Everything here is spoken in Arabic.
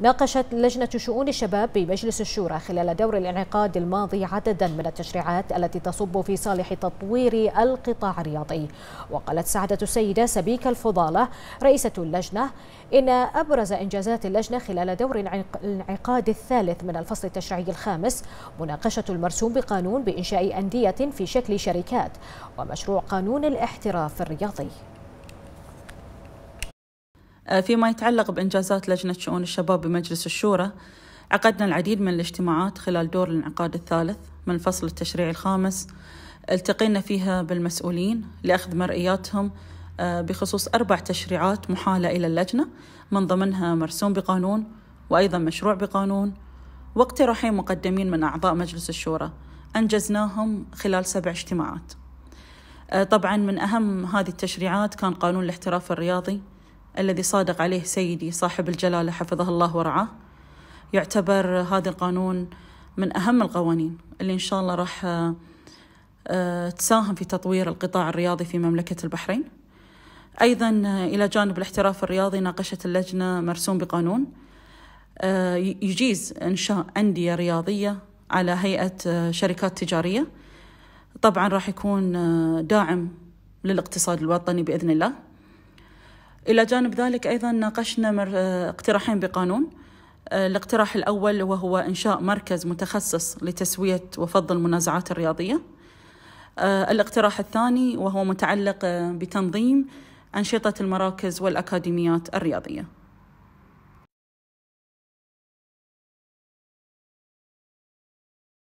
ناقشت لجنة شؤون الشباب بمجلس الشورى خلال دور الانعقاد الماضي عددا من التشريعات التي تصب في صالح تطوير القطاع الرياضي وقالت سعدة السيدة سبيكة الفضالة رئيسة اللجنة إن أبرز إنجازات اللجنة خلال دور الانعقاد الثالث من الفصل التشريعي الخامس مناقشة المرسوم بقانون بإنشاء أندية في شكل شركات ومشروع قانون الاحتراف الرياضي آه، فيما يتعلق بإنجازات لجنة شؤون الشباب بمجلس الشورى عقدنا العديد من الاجتماعات خلال دور الانعقاد الثالث من الفصل التشريعي الخامس التقينا فيها بالمسؤولين لأخذ مرئياتهم آه، بخصوص أربع تشريعات محالة إلى اللجنة من ضمنها مرسوم بقانون وأيضا مشروع بقانون واقتراحين مقدمين من أعضاء مجلس الشورى أنجزناهم خلال سبع اجتماعات آه، طبعا من أهم هذه التشريعات كان قانون الاحتراف الرياضي الذي صادق عليه سيدي صاحب الجلالة حفظه الله ورعاه يعتبر هذا القانون من أهم القوانين اللي إن شاء الله راح آه، آه، تساهم في تطوير القطاع الرياضي في مملكة البحرين أيضا آه، إلى جانب الاحتراف الرياضي ناقشت اللجنة مرسوم بقانون يجيز إنشاء أندية رياضية على هيئة شركات تجارية طبعا راح يكون داعم للاقتصاد الوطني بإذن الله إلى جانب ذلك أيضا ناقشنا اقتراحين بقانون آه، الاقتراح الأول وهو إنشاء مركز متخصص لتسوية وفض المنازعات الرياضية آه، الاقتراح الثاني وهو متعلق آه، بتنظيم أنشطة المراكز والأكاديميات الرياضية